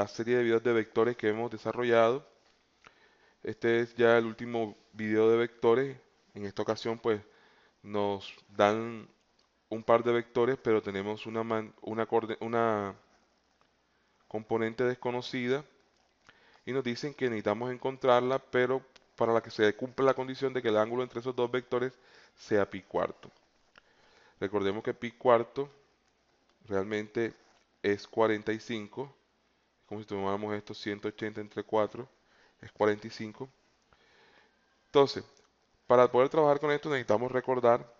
la serie de videos de vectores que hemos desarrollado. Este es ya el último video de vectores. En esta ocasión pues nos dan un par de vectores, pero tenemos una, una componente desconocida y nos dicen que necesitamos encontrarla, pero para la que se cumpla la condición de que el ángulo entre esos dos vectores sea pi cuarto. Recordemos que pi cuarto realmente es 45 como si tomáramos esto, 180 entre 4, es 45. Entonces, para poder trabajar con esto necesitamos recordar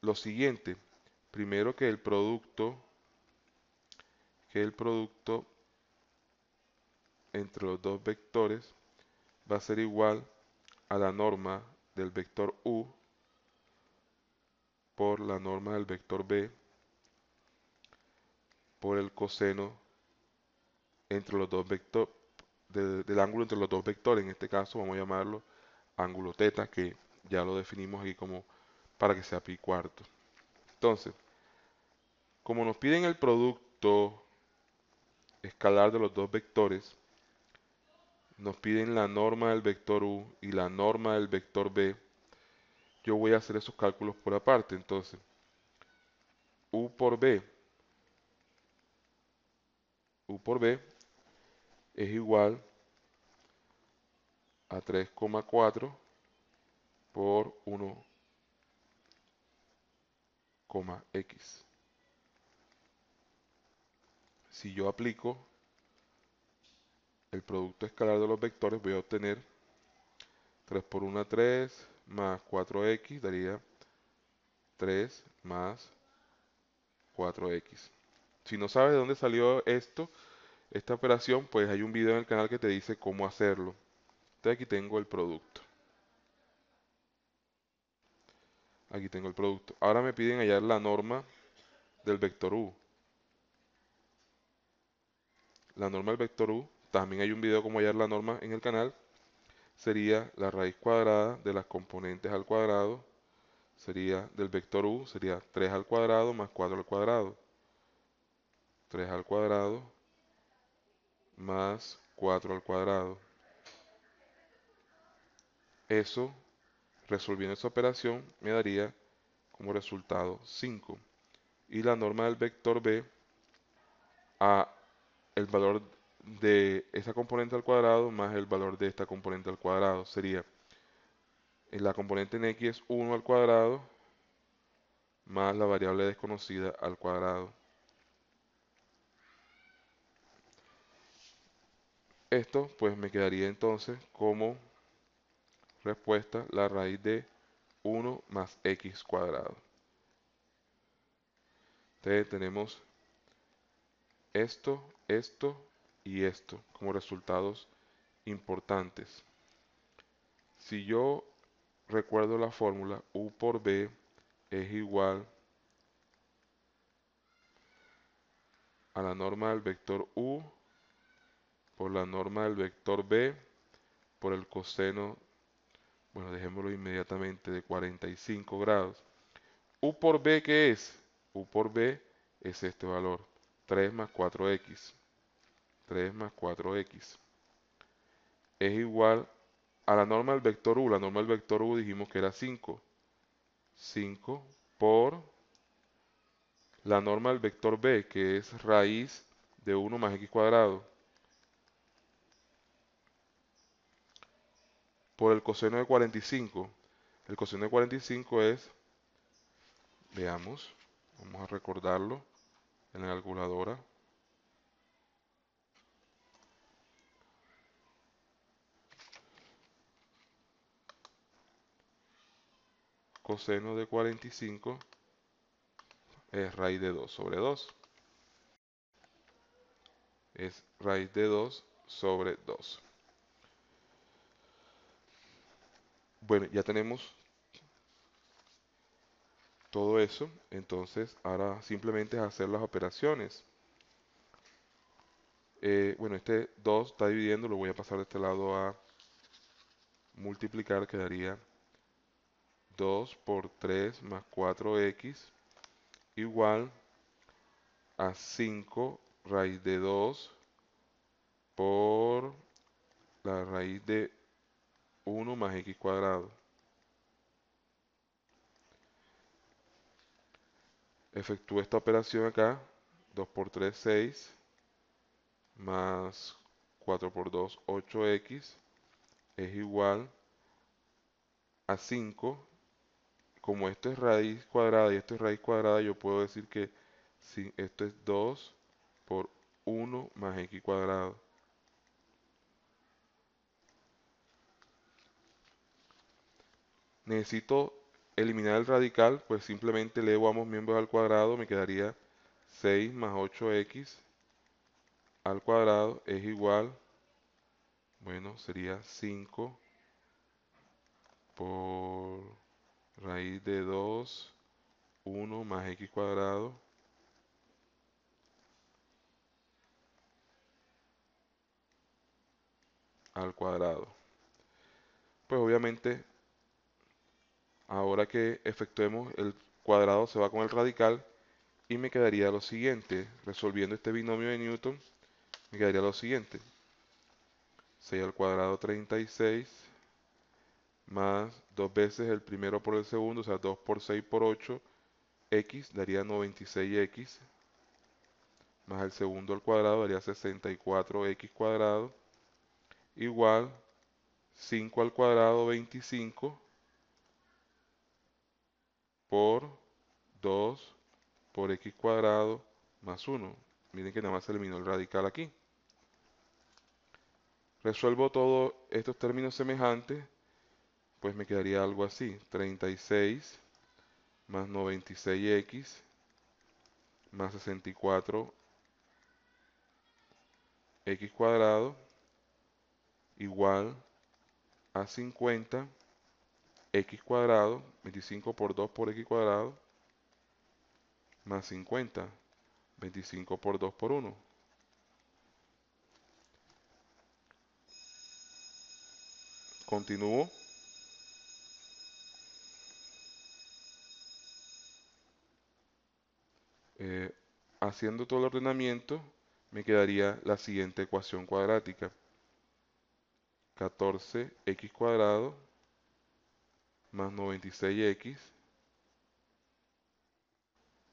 lo siguiente. Primero que el producto, que el producto entre los dos vectores va a ser igual a la norma del vector U por la norma del vector B por el coseno entre los dos vectores, del ángulo entre los dos vectores, en este caso vamos a llamarlo ángulo teta, que ya lo definimos aquí como para que sea pi cuarto. Entonces, como nos piden el producto escalar de los dos vectores, nos piden la norma del vector u y la norma del vector b, yo voy a hacer esos cálculos por aparte. Entonces, u por b, u por b es igual a 3,4 por 1,x. Si yo aplico el producto escalar de los vectores, voy a obtener 3 por 1, 3, más 4x, daría 3 más 4x. Si no sabes de dónde salió esto, esta operación, pues hay un video en el canal que te dice cómo hacerlo. Entonces aquí tengo el producto. Aquí tengo el producto. Ahora me piden hallar la norma del vector U. La norma del vector U, también hay un video cómo hallar la norma en el canal, sería la raíz cuadrada de las componentes al cuadrado, sería del vector U, sería 3 al cuadrado más 4 al cuadrado. 3 al cuadrado más 4 al cuadrado. Eso, resolviendo esta operación, me daría como resultado 5. Y la norma del vector b a el valor de esta componente al cuadrado más el valor de esta componente al cuadrado. Sería eh, la componente en x es 1 al cuadrado más la variable desconocida al cuadrado. Esto pues me quedaría entonces como respuesta la raíz de 1 más x cuadrado. Entonces tenemos esto, esto y esto como resultados importantes. Si yo recuerdo la fórmula u por b es igual a la norma del vector u por la norma del vector b por el coseno, bueno, dejémoslo inmediatamente, de 45 grados. u por b, ¿qué es? u por b es este valor, 3 más 4x. 3 más 4x es igual a la norma del vector u. La norma del vector u dijimos que era 5. 5 por la norma del vector b, que es raíz de 1 más x cuadrado. por el coseno de 45. El coseno de 45 es, veamos, vamos a recordarlo en la calculadora. Coseno de 45 es raíz de 2 sobre 2. Es raíz de 2 sobre 2. Bueno, ya tenemos todo eso. Entonces, ahora simplemente es hacer las operaciones. Eh, bueno, este 2 está dividiendo, lo voy a pasar de este lado a multiplicar, quedaría 2 por 3 más 4x igual a 5 raíz de 2 por la raíz de 1 más x cuadrado. Efectúo esta operación acá. 2 por 3, 6. Más 4 por 2, 8x. Es igual a 5. Como esto es raíz cuadrada y esto es raíz cuadrada, yo puedo decir que esto es 2 por 1 más x cuadrado. necesito eliminar el radical, pues simplemente elevo ambos miembros al cuadrado, me quedaría 6 más 8x al cuadrado es igual, bueno, sería 5 por raíz de 2, 1 más x cuadrado. al cuadrado pues obviamente Ahora que efectuemos el cuadrado se va con el radical y me quedaría lo siguiente, resolviendo este binomio de Newton, me quedaría lo siguiente. 6 al cuadrado 36 más dos veces el primero por el segundo, o sea 2 por 6 por 8, x daría 96x, más el segundo al cuadrado daría 64x cuadrado, igual 5 al cuadrado 25 por 2 por x cuadrado más 1. Miren que nada más se eliminó el radical aquí. Resuelvo todos estos términos semejantes, pues me quedaría algo así. 36 más 96x más 64 x cuadrado igual a 50 x cuadrado, 25 por 2 por x cuadrado, más 50, 25 por 2 por 1. Continúo. Eh, haciendo todo el ordenamiento, me quedaría la siguiente ecuación cuadrática. 14x cuadrado más 96x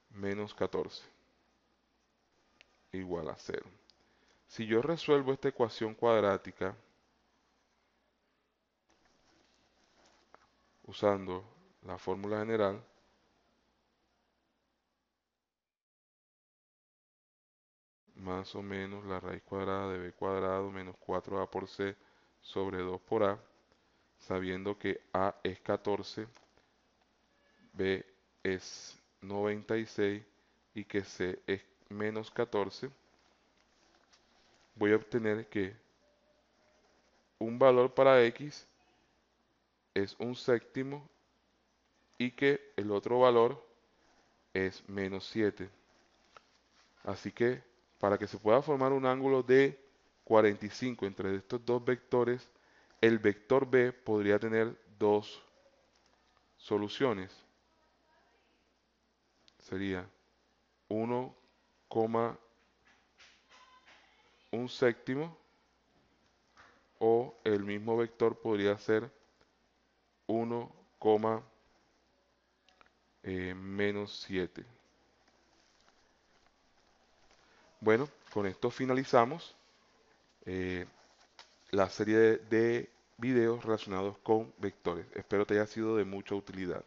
menos 14 igual a 0. Si yo resuelvo esta ecuación cuadrática usando la fórmula general, más o menos la raíz cuadrada de b cuadrado menos 4a por c sobre 2 por a sabiendo que A es 14, B es 96 y que C es menos 14, voy a obtener que un valor para X es un séptimo y que el otro valor es menos 7. Así que para que se pueda formar un ángulo de 45 entre estos dos vectores, el vector B podría tener dos soluciones. Sería 1, un séptimo o el mismo vector podría ser 1, eh, menos 7. Bueno, con esto finalizamos eh, la serie de videos relacionados con vectores. Espero te haya sido de mucha utilidad.